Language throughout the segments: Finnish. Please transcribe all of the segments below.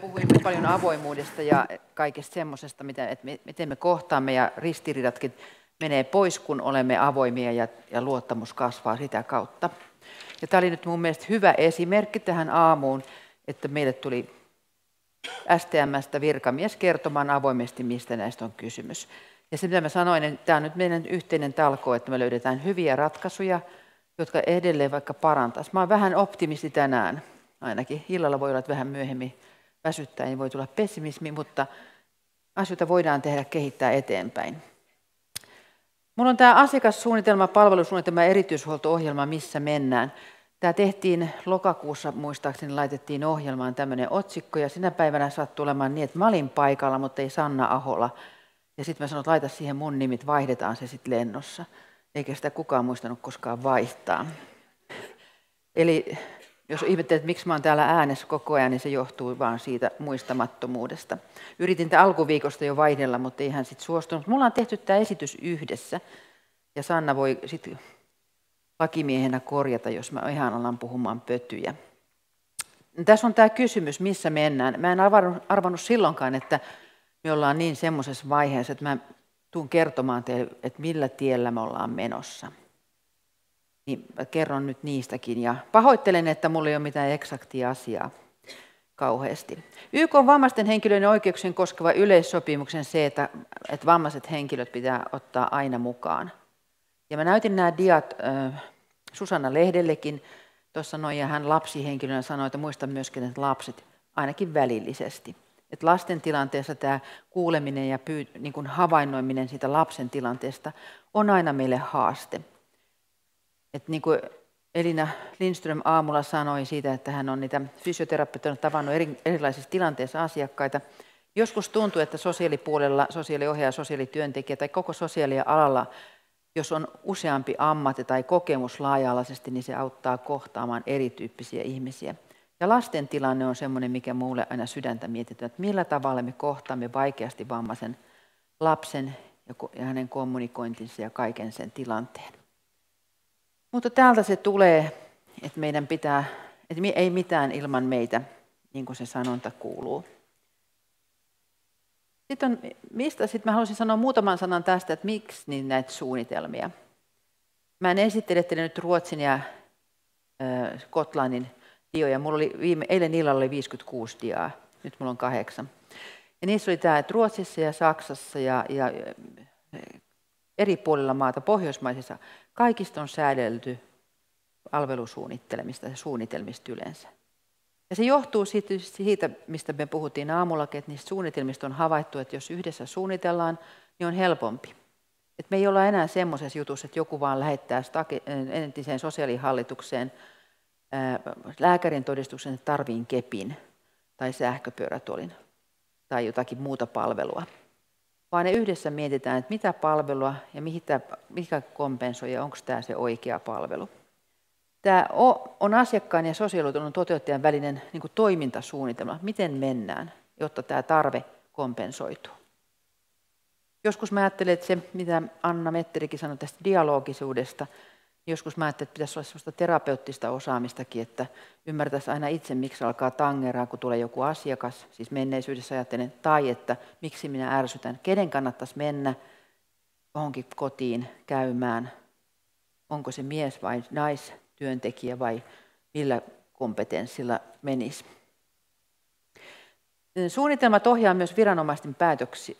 puhuimme paljon avoimuudesta ja kaikesta semmoisesta, miten, että miten me kohtaamme ja ristiriidatkin menee pois, kun olemme avoimia ja, ja luottamus kasvaa sitä kautta. Ja tämä oli nyt mun mielestä hyvä esimerkki tähän aamuun, että meille tuli STMstä virkamies kertomaan avoimesti, mistä näistä on kysymys. Ja se, mitä mä sanoin, että tämä on nyt meidän yhteinen talko, että me löydetään hyviä ratkaisuja, jotka edelleen vaikka parantaisi. Mä oon vähän optimisti tänään ainakin. Illalla voi olla, että vähän myöhemmin väsyttäen niin voi tulla pessimismi, mutta asioita voidaan tehdä kehittää eteenpäin. Minulla on tämä asiakassuunnitelma, palvelusuunnitelma ja erityishuolto-ohjelma, missä mennään. Tämä tehtiin lokakuussa, muistaakseni laitettiin ohjelmaan tämmöinen otsikko, ja sinä päivänä sattui olemaan niin, että mä olin paikalla, mutta ei Sanna Ahola. Ja sitten mä sanoin, että laita siihen mun nimit, vaihdetaan se sitten lennossa. Eikä sitä kukaan muistanut koskaan vaihtaa. Eli jos ihmettelet, että miksi mä oon täällä äänessä koko ajan, niin se johtuu vaan siitä muistamattomuudesta. Yritin tämän alkuviikosta jo vaihdella, mutta ei hän sitten suostunut. Mulla on tehty tämä esitys yhdessä, ja Sanna voi sitten lakimiehenä korjata, jos mä ihan alan puhumaan pötyjä. Tässä on tämä kysymys, missä mennään. Mä en arvannut silloinkaan, että me ollaan niin semmoisessa vaiheessa, että mä tuun kertomaan teille, että millä tiellä me ollaan menossa niin kerron nyt niistäkin. Ja pahoittelen, että mulla ei ole mitään eksaktia asiaa kauheasti. YK on vammaisten henkilöiden oikeuksien koskeva yleissopimuksen se, että, että vammaiset henkilöt pitää ottaa aina mukaan. Ja mä näytin nämä diat äh, Susanna Lehdellekin tuossa noin, ja hän lapsihenkilönä sanoi, että muista myöskin, että lapset ainakin välillisesti. Et lasten tilanteessa tämä kuuleminen ja pyy, niin havainnoiminen siitä lapsen tilanteesta on aina meille haaste että niin kuin Elina Lindström aamulla sanoi siitä, että hän on niitä fysioterapeutit tavannut eri, erilaisissa tilanteissa asiakkaita. Joskus tuntuu, että sosiaalipuolella sosiaaliohjaaja, sosiaalityöntekijä tai koko sosiaalialalla, jos on useampi ammatti tai kokemus laaja-alaisesti, niin se auttaa kohtaamaan erityyppisiä ihmisiä. Ja lasten tilanne on sellainen, mikä muulle aina sydäntä mietitään, että millä tavalla me kohtaamme vaikeasti vammaisen lapsen ja hänen kommunikointinsa ja kaiken sen tilanteen. Mutta täältä se tulee, että meidän pitää, että ei mitään ilman meitä, niin kuin se sanonta kuuluu. Sitten on, mistä sitten mä haluaisin sanoa muutaman sanan tästä, että miksi niin näitä suunnitelmia. Mä en esittele teille nyt Ruotsin ja Skotlannin dioja. Mulla oli viime, eilen illalla oli 56 diaa, nyt mulla on kahdeksan. Ja niissä oli tämä, että Ruotsissa ja Saksassa ja, ja eri puolilla maata, Pohjoismaisissa, Kaikista on säädelty palvelusuunnittelemista ja suunnitelmista yleensä. Ja se johtuu siitä, mistä me puhuttiin aamullakin, että niistä suunnitelmista on havaittu, että jos yhdessä suunnitellaan, niin on helpompi. Et me ei olla enää semmoisessa jutussa, että joku vaan lähettää entiseen sosiaalihallitukseen lääkärin todistuksen, että tarviin kepin tai sähköpyörätuolin tai jotakin muuta palvelua vaan ne yhdessä mietitään, että mitä palvelua ja mitä, mikä kompensoi ja onko tämä se oikea palvelu. Tämä on asiakkaan ja sosiaaliturvan toteuttajan välinen niin kuin toimintasuunnitelma, miten mennään, jotta tämä tarve kompensoituu. Joskus mä ajattelen, että se, mitä Anna Metterikin sanoi tästä dialogisuudesta, joskus mä ajattelin, että pitäisi olla sellaista terapeuttista osaamistakin, että ymmärtäisi aina itse, miksi alkaa tangeraa, kun tulee joku asiakas, siis menneisyydessä ajattelen, tai että miksi minä ärsytän, kenen kannattaisi mennä johonkin kotiin käymään, onko se mies vai naistyöntekijä vai millä kompetenssilla menisi. Suunnitelmat ohjaa myös viranomaisten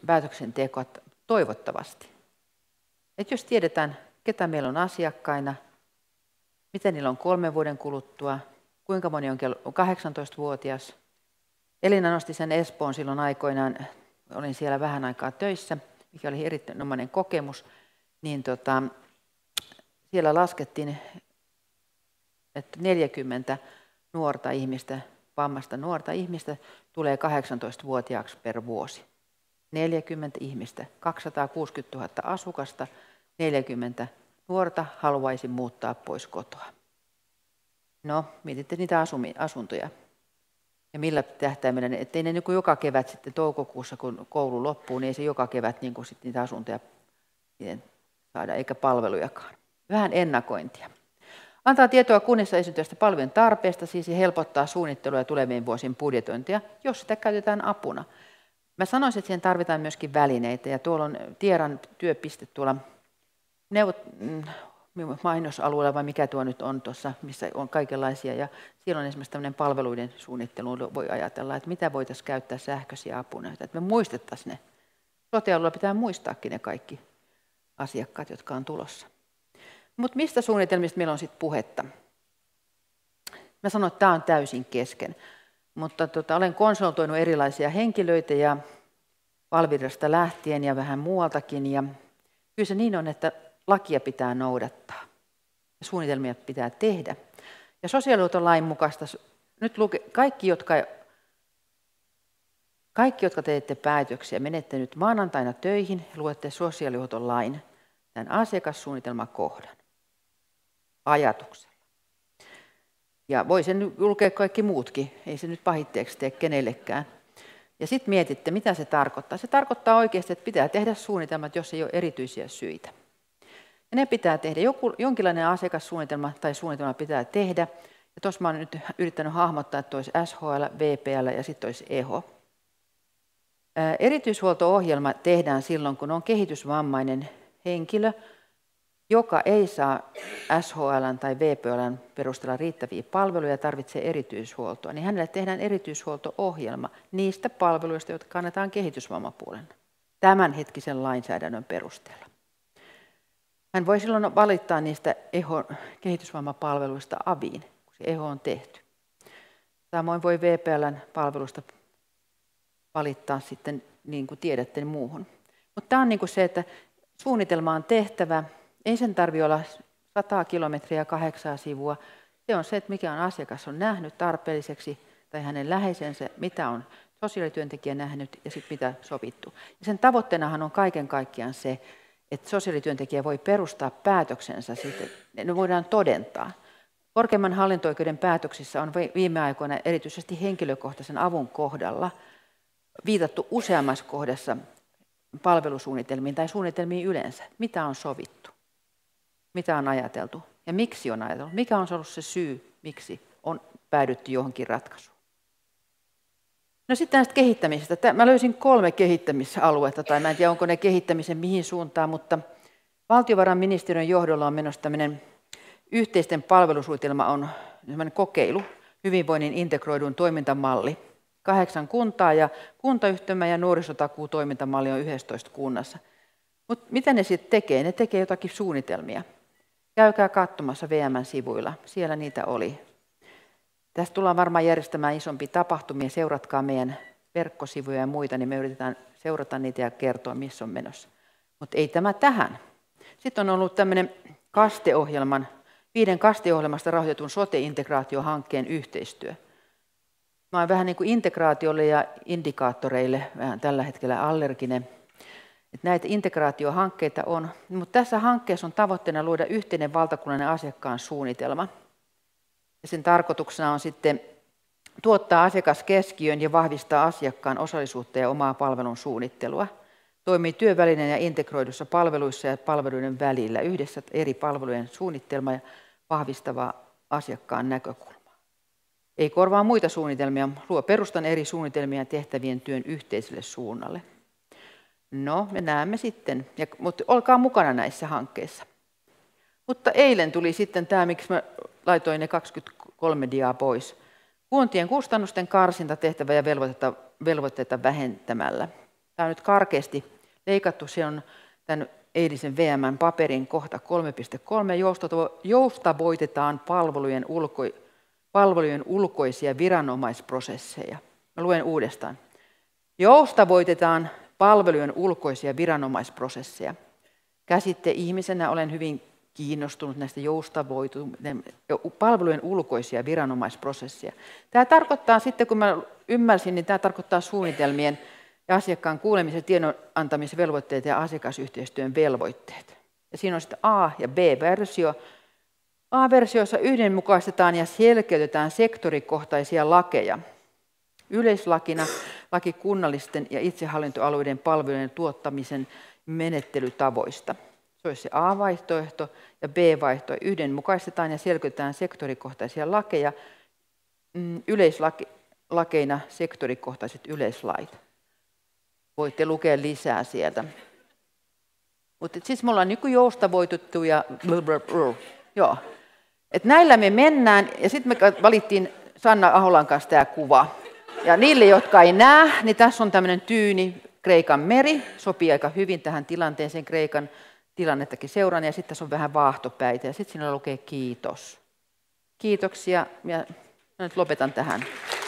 päätöksentekoa toivottavasti. Et jos tiedetään, ketä meillä on asiakkaina, miten niillä on kolmen vuoden kuluttua, kuinka moni on 18-vuotias. Elina nosti sen Espoon silloin aikoinaan, olin siellä vähän aikaa töissä, mikä oli erittäin kokemus, niin tota, siellä laskettiin, että 40 nuorta ihmistä, vammasta nuorta ihmistä tulee 18-vuotiaaksi per vuosi. 40 ihmistä, 260 000 asukasta – 40 nuorta haluaisi muuttaa pois kotoa. No, mietitte niitä asumi, asuntoja. Ja millä tähtäimellä, ettei ne niin kuin joka kevät sitten toukokuussa, kun koulu loppuu, niin ei se joka kevät niin kuin sitten niitä asuntoja saada, eikä palvelujakaan. Vähän ennakointia. Antaa tietoa kunnissa esiintyvästä palvelujen tarpeesta, siis helpottaa suunnittelua ja tulevien vuosien budjetointia, jos sitä käytetään apuna. Mä sanoisin, että siihen tarvitaan myöskin välineitä, ja tuolla on Tieran työpiste tuolla neuvot, mm, mainosalueella, vai mikä tuo nyt on tuossa, missä on kaikenlaisia, ja siellä on esimerkiksi tämmöinen palveluiden suunnittelu, no, voi ajatella, että mitä voitaisiin käyttää sähköisiä apunäitä, että me muistettaisiin ne. sote pitää muistaakin ne kaikki asiakkaat, jotka on tulossa. Mutta mistä suunnitelmista meillä on sitten puhetta? Mä sanoin, että tämä on täysin kesken, mutta tota, olen konsultoinut erilaisia henkilöitä ja Valvirasta lähtien ja vähän muualtakin, ja kyllä se niin on, että lakia pitää noudattaa. Ja suunnitelmia pitää tehdä. Ja sosiaalihuoltolain mukaista, nyt luke, kaikki, jotka, kaikki, jotka teette päätöksiä, menette nyt maanantaina töihin ja luette sosiaalihuoltolain tämän asiakassuunnitelmakohdan ajatuksella. Ja voi sen lukea kaikki muutkin, ei se nyt pahitteeksi tee kenellekään. Ja sitten mietitte, mitä se tarkoittaa. Se tarkoittaa oikeasti, että pitää tehdä suunnitelmat, jos ei ole erityisiä syitä ne pitää tehdä. Joku, jonkinlainen asiakassuunnitelma tai suunnitelma pitää tehdä. Ja tuossa olen nyt yrittänyt hahmottaa, että olisi SHL, VPL ja sitten olisi EHO. Erityishuolto-ohjelma tehdään silloin, kun on kehitysvammainen henkilö, joka ei saa SHL tai VPL perusteella riittäviä palveluja ja tarvitsee erityishuoltoa, niin hänelle tehdään erityishuolto-ohjelma niistä palveluista, jotka kannetaan kehitysvammapuolen tämänhetkisen lainsäädännön perusteella. Hän voi silloin valittaa niistä EHOn kehitysvammapalveluista aviin, kun se EHO on tehty. Samoin voi VPLn palvelusta valittaa sitten, niin kuin tiedätte, muuhun. Mutta tämä on niin kuin se, että suunnitelma on tehtävä. Ei sen tarvitse olla 100 kilometriä kahdeksaa sivua. Se on se, että mikä on asiakas on nähnyt tarpeelliseksi tai hänen läheisensä, mitä on sosiaalityöntekijä nähnyt ja sitten mitä sovittu. Ja sen tavoitteenahan on kaiken kaikkiaan se, että sosiaalityöntekijä voi perustaa päätöksensä, siitä, ne voidaan todentaa. Korkeimman hallinto-oikeuden päätöksissä on viime aikoina erityisesti henkilökohtaisen avun kohdalla viitattu useammassa kohdassa palvelusuunnitelmiin tai suunnitelmiin yleensä. Mitä on sovittu? Mitä on ajateltu? Ja miksi on ajateltu? Mikä on ollut se syy, miksi on päädytty johonkin ratkaisuun? No sitten näistä kehittämisestä. Mä löysin kolme kehittämisaluetta, tai mä en tiedä onko ne kehittämisen mihin suuntaan, mutta valtiovarainministeriön johdolla on menossa tämmöinen yhteisten palvelusuunnitelma on kokeilu, hyvinvoinnin integroidun toimintamalli. Kahdeksan kuntaa ja kuntayhtymä ja nuorisotakuu toimintamalli on 11 kunnassa. Mutta mitä ne sitten tekee? Ne tekee jotakin suunnitelmia. Käykää katsomassa VMn sivuilla, siellä niitä oli. Tästä tullaan varmaan järjestämään isompi tapahtumia. Seuratkaa meidän verkkosivuja ja muita, niin me yritetään seurata niitä ja kertoa, missä on menossa. Mutta ei tämä tähän. Sitten on ollut tämmöinen kasteohjelman, viiden kasteohjelmasta rahoitetun sote-integraatiohankkeen yhteistyö. Mä olen vähän niin kuin integraatiolle ja indikaattoreille vähän tällä hetkellä allerginen. Että näitä integraatiohankkeita on, mutta tässä hankkeessa on tavoitteena luoda yhteinen valtakunnallinen asiakkaan suunnitelma – sen tarkoituksena on sitten tuottaa asiakaskeskiön ja vahvistaa asiakkaan osallisuutta ja omaa palvelun suunnittelua. Toimii työvälineen ja integroidussa palveluissa ja palveluiden välillä yhdessä eri palvelujen suunnitelma ja vahvistava asiakkaan näkökulma. Ei korvaa muita suunnitelmia, luo perustan eri suunnitelmia tehtävien työn yhteiselle suunnalle. No, me näemme sitten, ja, mutta olkaa mukana näissä hankkeissa. Mutta eilen tuli sitten tämä, miksi mä laitoin ne 23 diaa pois. Kuntien kustannusten karsinta tehtävä ja velvoitteita, velvoitteita vähentämällä. Tämä on nyt karkeasti leikattu, se on tämän eilisen VM-paperin kohta 3.3. voitetaan palvelujen, ulko, palvelujen ulkoisia viranomaisprosesseja. Mä luen uudestaan. voitetaan palvelujen ulkoisia viranomaisprosesseja. Käsitte ihmisenä olen hyvin kiinnostunut näistä joustavoituneiden palvelujen ulkoisia viranomaisprosesseja. Tämä tarkoittaa sitten, kun mä ymmärsin, niin tämä tarkoittaa suunnitelmien ja asiakkaan kuulemisen, tiedon antamisvelvoitteet ja asiakasyhteistyön velvoitteet. Ja siinä on sitten A- ja B-versio. A-versiossa yhdenmukaistetaan ja selkeytetään sektorikohtaisia lakeja. Yleislakina laki kunnallisten ja itsehallintoalueiden palvelujen tuottamisen menettelytavoista – se olisi se A-vaihtoehto ja B-vaihtoehto. Yhdenmukaistetaan ja selkytetään sektorikohtaisia lakeja mm, yleislakeina sektorikohtaiset yleislait. Voitte lukea lisää sieltä. Mutta siis me ollaan niin joustavoitettu ja Joo. Et näillä me mennään ja sitten me valittiin Sanna Aholan kanssa tämä kuva. Ja niille, jotka ei näe, niin tässä on tämmöinen tyyni Kreikan meri. Sopii aika hyvin tähän tilanteeseen Kreikan tilannettakin seuraan ja sitten tässä on vähän vaahtopäitä ja sitten siinä lukee kiitos. Kiitoksia ja nyt lopetan tähän.